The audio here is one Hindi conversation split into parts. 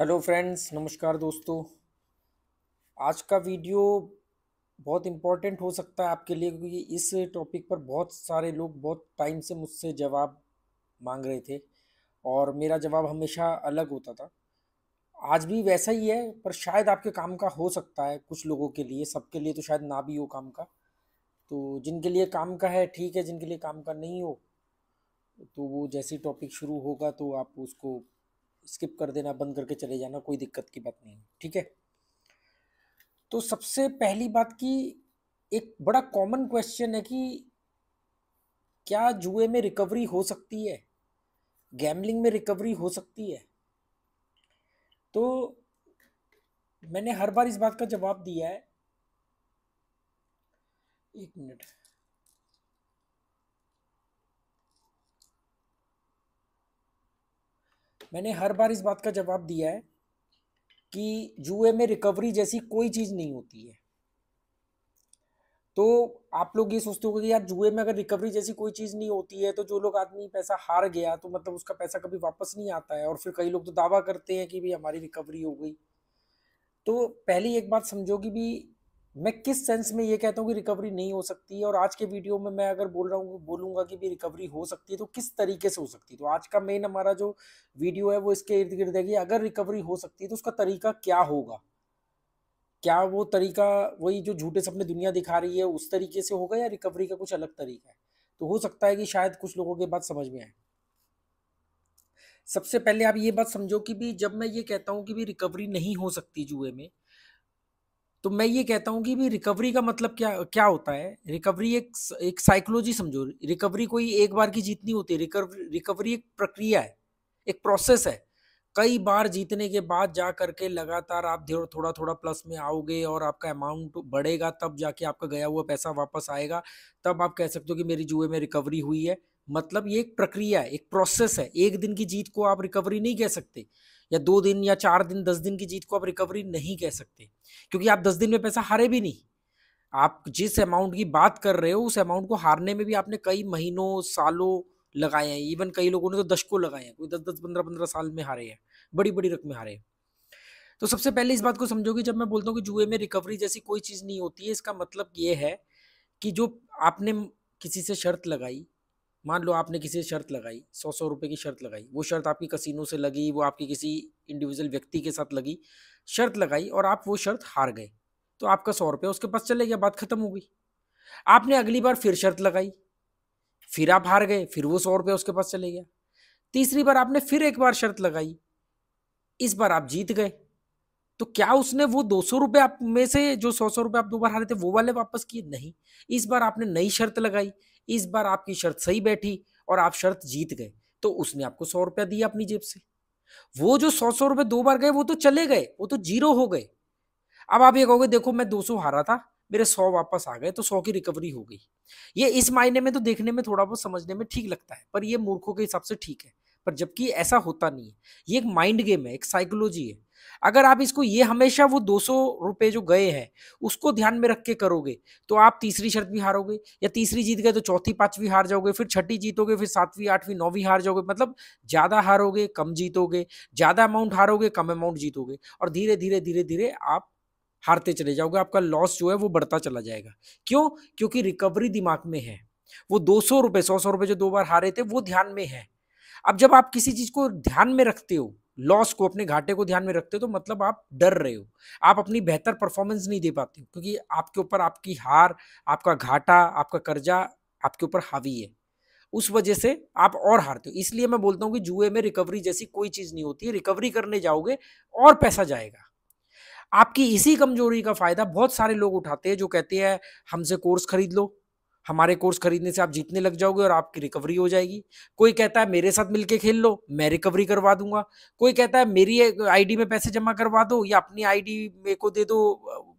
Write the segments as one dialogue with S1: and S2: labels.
S1: हेलो फ्रेंड्स नमस्कार दोस्तों आज का वीडियो बहुत इम्पोर्टेंट हो सकता है आपके लिए क्योंकि इस टॉपिक पर बहुत सारे लोग बहुत टाइम से मुझसे जवाब मांग रहे थे और मेरा जवाब हमेशा अलग होता था आज भी वैसा ही है पर शायद आपके काम का हो सकता है कुछ लोगों के लिए सबके लिए तो शायद ना भी हो काम का तो जिनके लिए काम का है ठीक है जिनके लिए काम का नहीं हो तो वो जैसे टॉपिक शुरू होगा तो आप उसको स्किप कर देना बंद करके चले जाना कोई दिक्कत की बात नहीं ठीक है तो सबसे पहली बात की एक बड़ा कॉमन क्वेश्चन है कि क्या जुए में रिकवरी हो सकती है गैमलिंग में रिकवरी हो सकती है तो मैंने हर बार इस बात का जवाब दिया है एक मिनट मैंने हर बार इस बात का जवाब दिया है कि जुए में रिकवरी जैसी कोई चीज़ नहीं होती है तो आप लोग ये सोचते हो कि यार जुए में अगर रिकवरी जैसी कोई चीज़ नहीं होती है तो जो लोग आदमी पैसा हार गया तो मतलब उसका पैसा कभी वापस नहीं आता है और फिर कई लोग तो दावा करते हैं कि भाई हमारी रिकवरी हो गई तो पहली एक बात समझो कि भी मैं किस सेंस में ये कहता हूँ कि रिकवरी नहीं हो सकती और आज के वीडियो में मैं अगर बोल रहा हूँ बोलूँगा कि भी रिकवरी हो सकती है तो किस तरीके से हो सकती है तो आज का मेन हमारा जो वीडियो है वो इसके इर्द गिर्द है कि अगर रिकवरी हो सकती है तो उसका तरीका क्या होगा क्या वो तरीका वही जो झूठे सपने दुनिया दिखा रही है उस तरीके से होगा या रिकवरी का कुछ अलग तरीका है तो हो सकता है कि शायद कुछ लोगों के बात समझ में आए सबसे पहले आप ये बात समझो कि भी जब मैं ये कहता हूँ कि भी रिकवरी नहीं हो सकती जुए में तो मैं ये कहता हूँ कि भी रिकवरी का मतलब क्या क्या होता है रिकवरी एक एक साइकोलॉजी समझो रिकवरी कोई एक बार की जीत नहीं होती रिकवरी रिकवरी एक प्रक्रिया है एक प्रोसेस है कई बार जीतने के बाद जा करके लगातार आप धीरे थोड़ा थोड़ा प्लस में आओगे और आपका अमाउंट बढ़ेगा तब जाके आपका गया हुआ पैसा वापस आएगा तब आप कह सकते हो कि मेरी जुए में रिकवरी हुई है मतलब ये एक प्रक्रिया है एक प्रोसेस है एक दिन की जीत को आप रिकवरी नहीं कह सकते या दो दिन या चार दिन दस दिन की जीत को आप रिकवरी नहीं कह सकते क्योंकि आप दस दिन में पैसा हारे भी नहीं आप जिस अमाउंट की बात कर रहे हो उस अमाउंट को हारने में भी आपने कई महीनों सालों लगाए हैं इवन कई लोगों ने तो दशकों लगाए हैं कोई दस दस पंद्रह पंद्रह साल में हारे हैं बड़ी बड़ी रकमें हारे हैं तो सबसे पहले इस बात को समझोगे जब मैं बोलता हूँ कि जुए में रिकवरी जैसी कोई चीज़ नहीं होती है इसका मतलब ये है कि जो आपने किसी से शर्त लगाई मान लो आपने किसी शर्त लगाई सौ सौ रुपये की शर्त लगाई वो शर्त आपकी कसिनो से लगी वो आपकी किसी इंडिविजुअल व्यक्ति के साथ लगी शर्त लगाई और आप वो शर्त हार गए तो आपका सौ रुपये उसके पास चले गया बात खत्म हो गई आपने अगली बार फिर शर्त लगाई फिर आप हार गए फिर वो सौ रुपये उसके पास चले गया तीसरी बार आपने फिर एक बार शर्त लगाई इस बार आप जीत गए तो क्या उसने वो दो सौ रुपये आप में से जो सौ सौ रुपये आप दो बार हारे थे वो वाले वापस किए नहीं इस बार आपने नई शर्त लगाई इस बार आपकी शर्त सही बैठी और आप शर्त जीत गए तो उसने आपको सौ रुपया दिया अपनी जेब से वो जो सौ सौ रुपये दो बार गए वो तो चले गए वो तो जीरो हो गए अब आप ये कहोगे देखो मैं दो सौ हारा था मेरे सौ वापस आ गए तो सौ की रिकवरी हो गई ये इस मायने में तो देखने में थोड़ा बहुत समझने में ठीक लगता है पर ये मूर्खों के हिसाब से ठीक है पर जबकि ऐसा होता नहीं है ये एक माइंड गेम है एक साइकोलॉजी है अगर आप इसको ये हमेशा वो दो सौ रुपये जो गए हैं उसको ध्यान में रख के करोगे तो आप तीसरी शर्त भी हारोगे या तीसरी जीत गए तो चौथी पांचवी हार जाओगे फिर छठी जीतोगे फिर सातवीं आठवीं नौवीं हार जाओगे मतलब ज़्यादा हारोगे कम जीतोगे ज़्यादा अमाउंट हारोगे कम अमाउंट जीतोगे और धीरे धीरे धीरे धीरे आप हारते चले जाओगे आपका लॉस जो है वो बढ़ता चला जाएगा क्यों क्योंकि रिकवरी दिमाग में है वो दो सौ रुपये सौ सौ रुपये जो दो बार हारे थे वो ध्यान में है अब जब आप किसी चीज़ को ध्यान में रखते हो लॉस को अपने घाटे को ध्यान में रखते हो तो मतलब आप डर रहे हो आप अपनी बेहतर परफॉर्मेंस नहीं दे पाते हो क्योंकि आपके ऊपर आपकी हार आपका घाटा आपका कर्जा आपके ऊपर हावी है उस वजह से आप और हारते हो इसलिए मैं बोलता हूँ कि जुए में रिकवरी जैसी कोई चीज़ नहीं होती है रिकवरी करने जाओगे और पैसा जाएगा आपकी इसी कमजोरी का फायदा बहुत सारे लोग उठाते हैं जो कहते हैं हमसे कोर्स खरीद लो हमारे कोर्स खरीदने से आप जीतने लग जाओगे और आपकी रिकवरी हो जाएगी कोई कहता है मेरे साथ मिलके खेल लो मैं रिकवरी करवा दूंगा कोई कहता है मेरी आईडी में पैसे जमा करवा दो या अपनी आईडी मेरे को दे दो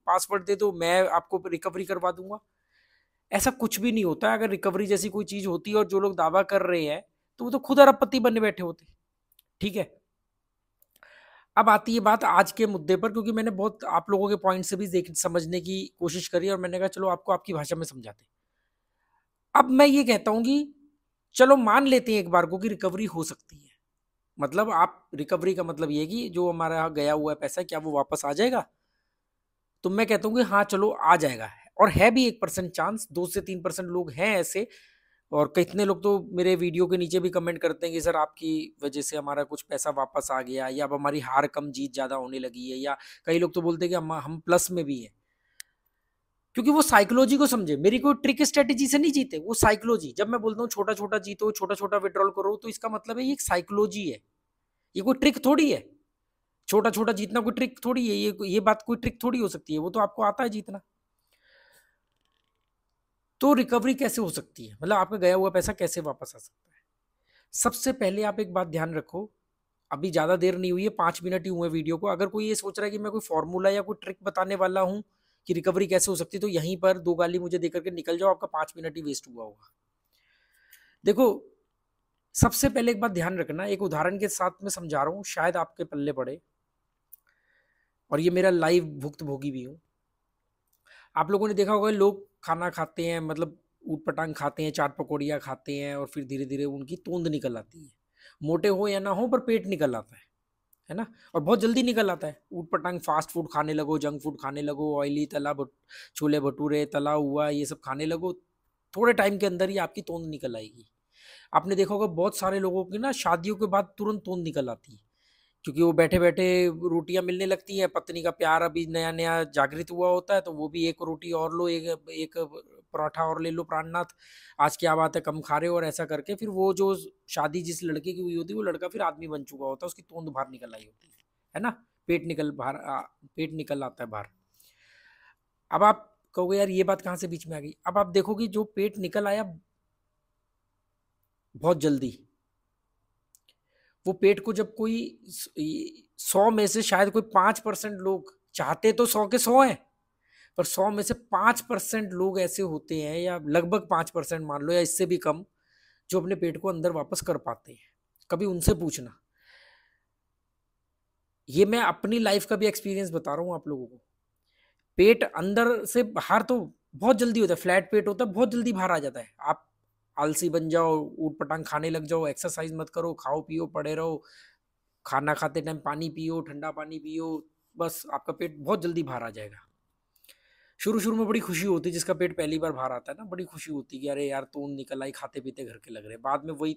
S1: पासवर्ड दे दो मैं आपको रिकवरी करवा दूंगा ऐसा कुछ भी नहीं होता अगर रिकवरी जैसी कोई चीज होती है और जो लोग दावा कर रहे हैं तो वो तो खुद अरबपति बने बैठे होते ठीक है अब आती है बात आज के मुद्दे पर क्योंकि मैंने बहुत आप लोगों के पॉइंट से भी देख समझने की कोशिश करी और मैंने कहा चलो आपको आपकी भाषा में समझाते हैं अब मैं ये कहता हूँ कि चलो मान लेते हैं एक बार को कि रिकवरी हो सकती है मतलब आप रिकवरी का मतलब ये कि जो हमारा गया हुआ पैसा क्या वो वापस आ जाएगा तो मैं कहता हूँ कि हाँ चलो आ जाएगा और है भी एक परसेंट चांस दो से तीन परसेंट लोग हैं ऐसे और कितने लोग तो मेरे वीडियो के नीचे भी कमेंट करते हैं कि सर आपकी वजह से हमारा कुछ पैसा वापस आ गया या अब हमारी हार कम जीत ज़्यादा होने लगी है या कई लोग तो बोलते हैं कि हम हम प्लस में भी हैं क्योंकि वो साइकोलॉजी को समझे मेरी कोई ट्रिक स्ट्रेटेजी से नहीं जीते वो साइकोलॉजी जब मैं बोलता हूँ छोटा छोटा जीतो छोटा छोटा विड्रॉल करो तो इसका मतलब है ये एक साइकोलॉजी है ये कोई ट्रिक थोड़ी है छोटा छोटा जीतना कोई ट्रिक थोड़ी है ये ये बात कोई ट्रिक थोड़ी हो सकती है वो तो आपको आता है जीतना तो रिकवरी कैसे हो सकती है मतलब आपका गया हुआ पैसा कैसे वापस आ सकता है सबसे पहले आप एक बात ध्यान रखो अभी ज़्यादा देर नहीं हुई है पांच मिनट ही हुए वीडियो को अगर कोई ये सोच रहा है कि मैं कोई फॉर्मूला या कोई ट्रिक बताने वाला हूं कि रिकवरी कैसे हो सकती है तो यहीं पर दो गाली मुझे देकर करके निकल जाओ आपका पांच मिनट ही वेस्ट हुआ होगा देखो सबसे पहले एक बात ध्यान रखना एक उदाहरण के साथ मैं समझा रहा हूँ शायद आपके पल्ले पड़े और ये मेरा लाइव भुक्त भोगी भी हूँ आप लोगों ने देखा होगा लोग खाना खाते हैं मतलब ऊट पटांग खाते हैं चाट पकौड़िया खाते हैं और फिर धीरे धीरे उनकी तोंद निकल आती है मोटे हो या ना हो पर पेट निकल आता है है ना और बहुत जल्दी निकल आता है ऊट पटांग फास्ट फूड खाने लगो जंक फूड खाने लगो ऑयली तला छोले भटूरे तला हुआ ये सब खाने लगो थोड़े टाइम के अंदर ही आपकी तोंद निकल आएगी आपने देखा होगा बहुत सारे लोगों की ना शादियों के बाद तुरंत तोंद निकल आती है क्योंकि वो बैठे बैठे रोटियां मिलने लगती हैं पत्नी का प्यार अभी नया नया जागृत हुआ होता है तो वो भी एक रोटी और लो एक एक पराठा और ले लो प्राणनाथ आज क्या बात है कम खा रहे हो और ऐसा करके फिर वो जो शादी जिस लड़के की हुई होती है वो लड़का फिर आदमी बन चुका होता है उसकी तोंद बाहर निकल आई होती है है ना पेट निकल बाहर पेट निकल आता है बाहर अब आप कहोगे यार ये बात कहाँ से बीच में आ गई अब आप देखोगे जो पेट निकल आया बहुत जल्दी वो पेट को जब कोई सौ में से शायद कोई पांच परसेंट लोग चाहते तो सौ के सौ हैं पर सौ में से पाँच परसेंट लोग ऐसे होते हैं या लगभग पाँच परसेंट मान लो या इससे भी कम जो अपने पेट को अंदर वापस कर पाते हैं कभी उनसे पूछना ये मैं अपनी लाइफ का भी एक्सपीरियंस बता रहा हूँ आप लोगों को पेट अंदर से बाहर तो बहुत जल्दी होता है फ्लैट पेट होता है बहुत जल्दी बाहर आ जाता है आप आलसी बन जाओ ऊट पटांग खाने लग जाओ एक्सरसाइज मत करो खाओ पियो पड़े रहो खाना खाते टाइम पानी पियो ठंडा पानी पियो बस आपका पेट बहुत जल्दी बाहर आ जाएगा शुरू शुरू में बड़ी खुशी होती है जिसका पेट पहली बार बाहर आता है ना बड़ी खुशी होती है कि अरे यार तू निकल आई खाते पीते घर के लग रहे बाद में वही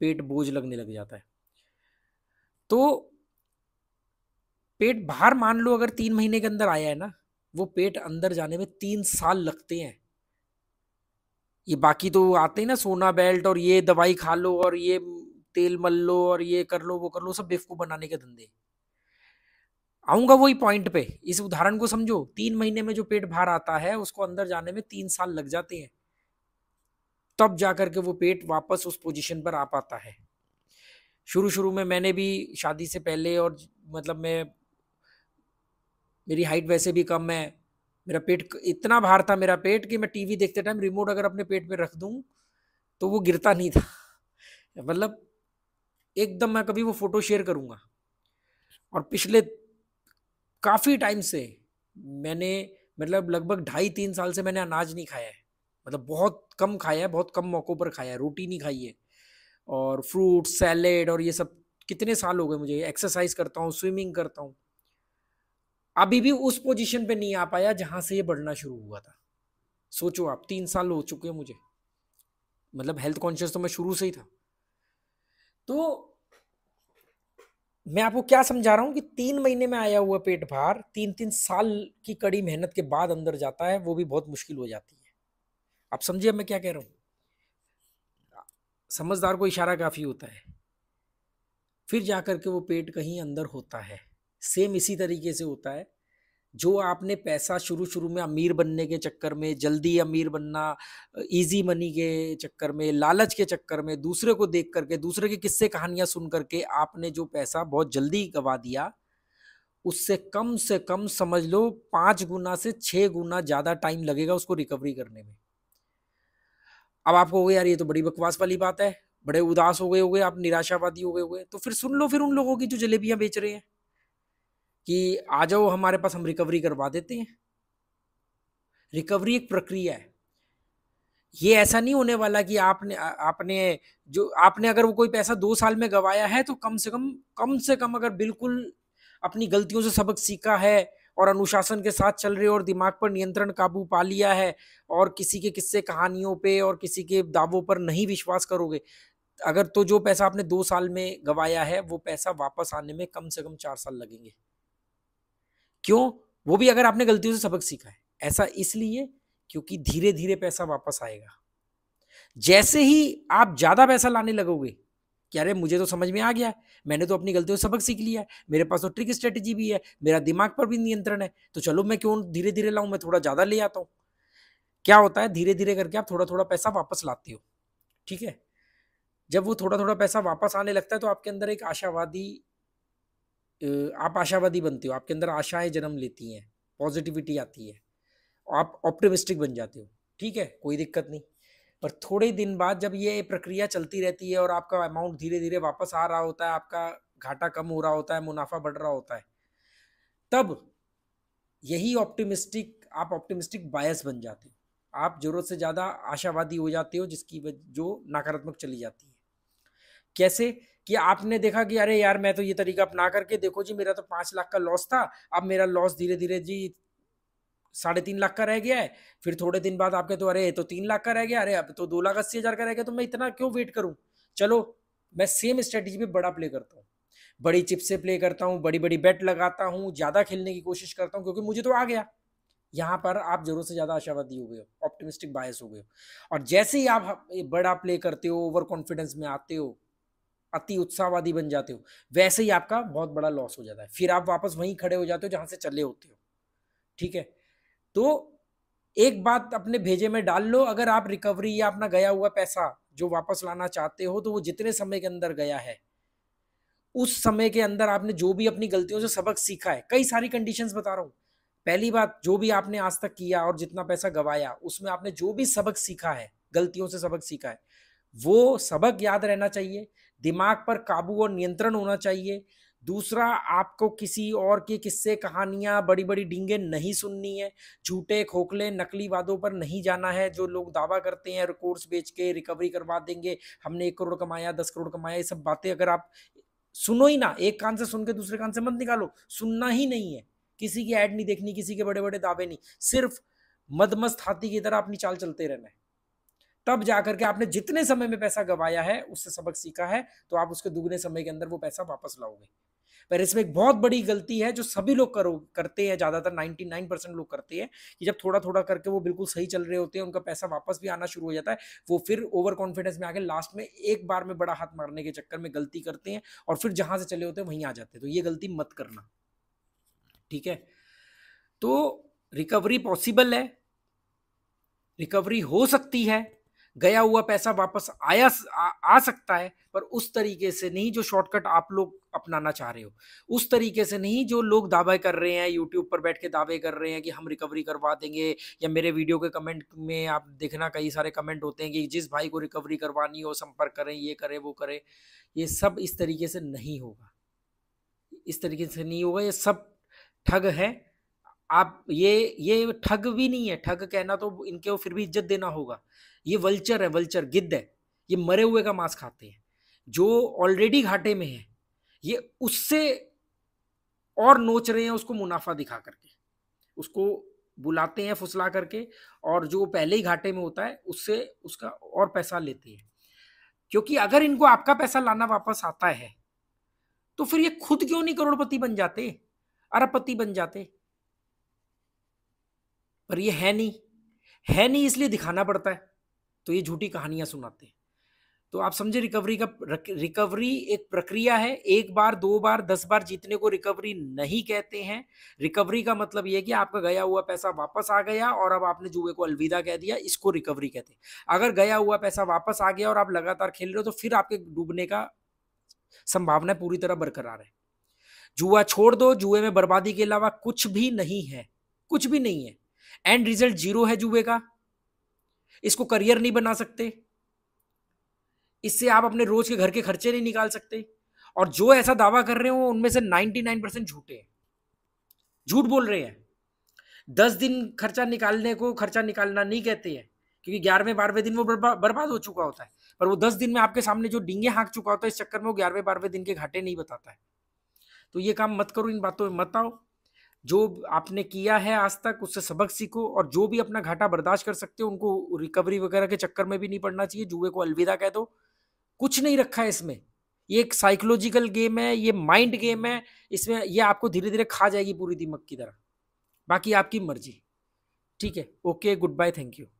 S1: पेट बोझ लगने लग जाता है तो पेट बाहर मान लो अगर तीन महीने के अंदर आया है ना वो पेट अंदर जाने में तीन साल लगते हैं ये बाकी तो आते हैं ना सोना बेल्ट और ये दवाई खा लो और ये तेल मल लो और ये कर लो वो कर लो सब बेवकूफ़ बनाने के धंधे आऊंगा वही पॉइंट पे इस उदाहरण को समझो तीन महीने में जो पेट बाहर आता है उसको अंदर जाने में तीन साल लग जाते हैं तब जाकर के वो पेट वापस उस पोजीशन पर आ पाता है शुरू शुरू में मैंने भी शादी से पहले और मतलब मैं मेरी हाइट वैसे भी कम है मेरा पेट इतना भार था मेरा पेट कि मैं टीवी देखते टाइम रिमोट अगर अपने पेट में रख दूं तो वो गिरता नहीं था मतलब एकदम मैं कभी वो फोटो शेयर करूंगा और पिछले काफ़ी टाइम से मैंने मतलब लगभग ढाई तीन साल से मैंने अनाज नहीं खाया है मतलब बहुत कम खाया है बहुत कम मौक़ों पर खाया है रोटी नहीं खाई है और फ्रूट सैलेड और ये सब कितने साल हो गए मुझे एक्सरसाइज करता हूँ स्विमिंग करता हूँ अभी भी उस पोजीशन पे नहीं आ पाया जहाँ से ये बढ़ना शुरू हुआ था सोचो आप तीन साल हो चुके हैं मुझे मतलब हेल्थ कॉन्शियस तो मैं शुरू से ही था तो मैं आपको क्या समझा रहा हूँ कि तीन महीने में आया हुआ पेट भार तीन तीन साल की कड़ी मेहनत के बाद अंदर जाता है वो भी बहुत मुश्किल हो जाती है आप समझिए मैं क्या कह रहा हूँ समझदार को इशारा काफ़ी होता है फिर जा कर के वो पेट कहीं अंदर होता है सेम इसी तरीके से होता है जो आपने पैसा शुरू शुरू में अमीर बनने के चक्कर में जल्दी अमीर बनना इजी मनी के चक्कर में लालच के चक्कर में दूसरे को देख करके दूसरे के किस्से कहानियां सुन करके आपने जो पैसा बहुत जल्दी गवा दिया उससे कम से कम समझ लो पाँच गुना से छः गुना ज़्यादा टाइम लगेगा उसको रिकवरी करने में अब आपको हो यार ये तो बड़ी बकवास वाली बात है बड़े उदास हो गए हो गए आप निराशावादी हो गए हो गए तो फिर सुन लो फिर उन लोगों की जो जलेबियाँ बेच रहे हैं कि आ जाओ हमारे पास हम रिकवरी करवा देते हैं रिकवरी एक प्रक्रिया है ये ऐसा नहीं होने वाला कि आपने आपने जो आपने अगर वो कोई पैसा दो साल में गवाया है तो कम से कम कम से कम अगर बिल्कुल अपनी गलतियों से सबक सीखा है और अनुशासन के साथ चल रहे और दिमाग पर नियंत्रण काबू पा लिया है और किसी के किस्से कहानियों पे और किसी के दावों पर नहीं विश्वास करोगे अगर तो जो पैसा आपने दो साल में गवाया है वो पैसा वापस आने में कम से कम चार साल लगेंगे क्यों वो भी अगर आपने गलतियों से सबक सीखा है ऐसा इसलिए क्योंकि धीरे धीरे पैसा वापस आएगा जैसे ही आप ज़्यादा पैसा लाने लगोगे कि अरे मुझे तो समझ में आ गया मैंने तो अपनी गलतियों से सबक सीख लिया है मेरे पास तो ट्रिक स्ट्रेटेजी भी है मेरा दिमाग पर भी नियंत्रण है तो चलो मैं क्यों धीरे धीरे लाऊं मैं थोड़ा ज़्यादा ले आता हूँ क्या होता है धीरे धीरे करके आप थोड़ा थोड़ा पैसा वापस लाते हो ठीक है जब वो थोड़ा थोड़ा पैसा वापस आने लगता है तो आपके अंदर एक आशावादी आप आशावादी बनते हो आपके अंदर आशाएं जन्म लेती हैं पॉजिटिविटी आती है आप ऑप्टिमिस्टिक बन जाते हो ठीक है कोई दिक्कत नहीं पर थोड़े दिन बाद जब ये प्रक्रिया चलती रहती है और आपका अमाउंट धीरे धीरे वापस आ रहा होता है आपका घाटा कम हो रहा होता है मुनाफा बढ़ रहा होता है तब यही ऑप्टिमिस्टिक आप ऑप्टिमिस्टिक बायस बन जाते हो आप जरूरत से ज़्यादा आशावादी हो जाते हो जिसकी जो नकारात्मक चली जाती है कैसे कि आपने देखा कि अरे यार मैं तो ये तरीका अपना करके देखो जी मेरा तो पांच लाख का लॉस था अब मेरा लॉस धीरे धीरे जी साढ़े तीन लाख का रह गया है फिर थोड़े दिन बाद आपके तो अरे तो तीन लाख का रह गया अरे अब तो दो लाख अस्सी हज़ार का रह गया तो मैं इतना क्यों वेट करूँ चलो मैं सेम स्ट्रेटेजी में बड़ा प्ले करता हूँ बड़ी चिप से प्ले करता हूँ बड़ी बड़ी बैट लगाता हूँ ज़्यादा खेलने की कोशिश करता हूँ क्योंकि मुझे तो आ गया यहाँ पर आप जरूर से ज़्यादा आशावादी हो गए हो ऑप्टिमिस्टिक बायस हो गए हो और जैसे ही आप बड़ा प्ले करते हो ओवर कॉन्फिडेंस में आते हो अति उत्साहवादी बन जाते हो वैसे ही आपका बहुत बड़ा लॉस हो जाता है फिर आप वापस वहीं खड़े हो जाते हो जहां से चले होते हो ठीक है तो एक बात अपने भेजे में डाल लो अगर आप रिकवरी या अपना गया हुआ पैसा जो वापस लाना चाहते हो तो वो जितने समय के अंदर गया है उस समय के अंदर आपने जो भी अपनी गलतियों से सबक सीखा है कई सारी कंडीशन बता रहा हूँ पहली बात जो भी आपने आज तक किया और जितना पैसा गवाया उसमें आपने जो भी सबक सीखा है गलतियों से सबक सीखा है वो सबक याद रहना चाहिए दिमाग पर काबू और नियंत्रण होना चाहिए दूसरा आपको किसी और के किस्से कहानियाँ बड़ी बड़ी डींगे नहीं सुननी है झूठे खोखले नकली वादों पर नहीं जाना है जो लोग दावा करते हैं कोर्स बेच के रिकवरी करवा देंगे हमने एक करोड़ कमाया दस करोड़ कमाया ये सब बातें अगर आप सुनो ही ना एक कान से सुन के दूसरे कान से मत निकालो सुनना ही नहीं है किसी की ऐड नहीं देखनी किसी के बड़े बड़े दावे नहीं सिर्फ मदमस्त हाथी की तरह अपनी चाल चलते रहना है तब जाकर के आपने जितने समय में पैसा गवाया है उससे सबक सीखा है तो आप उसके दुगने समय के अंदर वो पैसा वापस लाओगे पर इसमें एक बहुत बड़ी गलती है जो सभी लोग करो करते हैं ज़्यादातर 99 परसेंट लोग करते हैं कि जब थोड़ा थोड़ा करके वो बिल्कुल सही चल रहे होते हैं उनका पैसा वापस भी आना शुरू हो जाता है वो फिर ओवर कॉन्फिडेंस में आके लास्ट में एक बार में बड़ा हाथ मारने के चक्कर में गलती करते हैं और फिर जहां से चले होते हैं वहीं आ जाते हैं तो ये गलती मत करना ठीक है तो रिकवरी पॉसिबल है रिकवरी हो सकती है गया हुआ पैसा वापस आया आ, आ सकता है पर उस तरीके से नहीं जो शॉर्टकट आप लोग अपनाना चाह रहे हो उस तरीके से नहीं जो लोग दावे कर रहे हैं यूट्यूब पर बैठ के दावे कर रहे हैं कि हम रिकवरी करवा देंगे या मेरे वीडियो के कमेंट में आप देखना कई सारे कमेंट होते हैं कि जिस भाई को रिकवरी करवानी हो संपर्क करें ये करें वो करें ये सब इस तरीके से नहीं होगा इस तरीके से नहीं होगा ये सब ठग है आप ये ये ठग भी नहीं है ठग कहना तो इनके फिर भी इज्जत देना होगा ये वल्चर है वल्चर गिद्ध है ये मरे हुए का मांस खाते हैं जो ऑलरेडी घाटे में है ये उससे और नोच रहे हैं उसको मुनाफा दिखा करके उसको बुलाते हैं फुसला करके और जो पहले ही घाटे में होता है उससे उसका और पैसा लेते हैं क्योंकि अगर इनको आपका पैसा लाना वापस आता है तो फिर ये खुद क्यों नहीं करोड़पति बन जाते अरबपति बन जाते पर ये है नहीं है नहीं इसलिए दिखाना पड़ता है तो ये झूठी कहानियां सुनाते हैं तो आप समझे रिकवरी का रिकवरी एक प्रक्रिया है एक बार दो बार दस बार जीतने को रिकवरी नहीं कहते हैं रिकवरी का मतलब यह कि आपका गया हुआ पैसा वापस आ गया और अब आपने जुए को अलविदा कह दिया इसको रिकवरी कहते हैं अगर गया हुआ पैसा वापस आ गया और आप लगातार खेल रहे हो तो फिर आपके डूबने का संभावना पूरी तरह बरकरार है जुआ छोड़ दो जुए में बर्बादी के अलावा कुछ भी नहीं है कुछ भी नहीं है एंड रिजल्ट जीरो है जुए का इसको करियर नहीं बना सकते इससे आप अपने रोज के घर के खर्चे नहीं निकाल सकते और जो ऐसा दावा कर रहे हो उनमें से 99 परसेंट झूठे हैं झूठ बोल रहे हैं दस दिन खर्चा निकालने को खर्चा निकालना नहीं कहते हैं क्योंकि ग्यारहवें बारहवें दिन वो बर्बाद हो चुका होता है पर वो दस दिन में आपके सामने जो डिंगे हाँक चुका होता है इस चक्कर में वो ग्यारहवें बारहवें दिन के घाटे नहीं बताता है तो ये काम मत करो इन बातों में मत आओ जो आपने किया है आज तक उससे सबक सीखो और जो भी अपना घाटा बर्दाश्त कर सकते हो उनको रिकवरी वगैरह के चक्कर में भी नहीं पड़ना चाहिए जुए को अलविदा कह दो कुछ नहीं रखा है इसमें ये एक साइकोलॉजिकल गेम है ये माइंड गेम है इसमें ये आपको धीरे धीरे खा जाएगी पूरी दिमक की तरह बाकी आपकी मर्जी ठीक है okay good bye thank you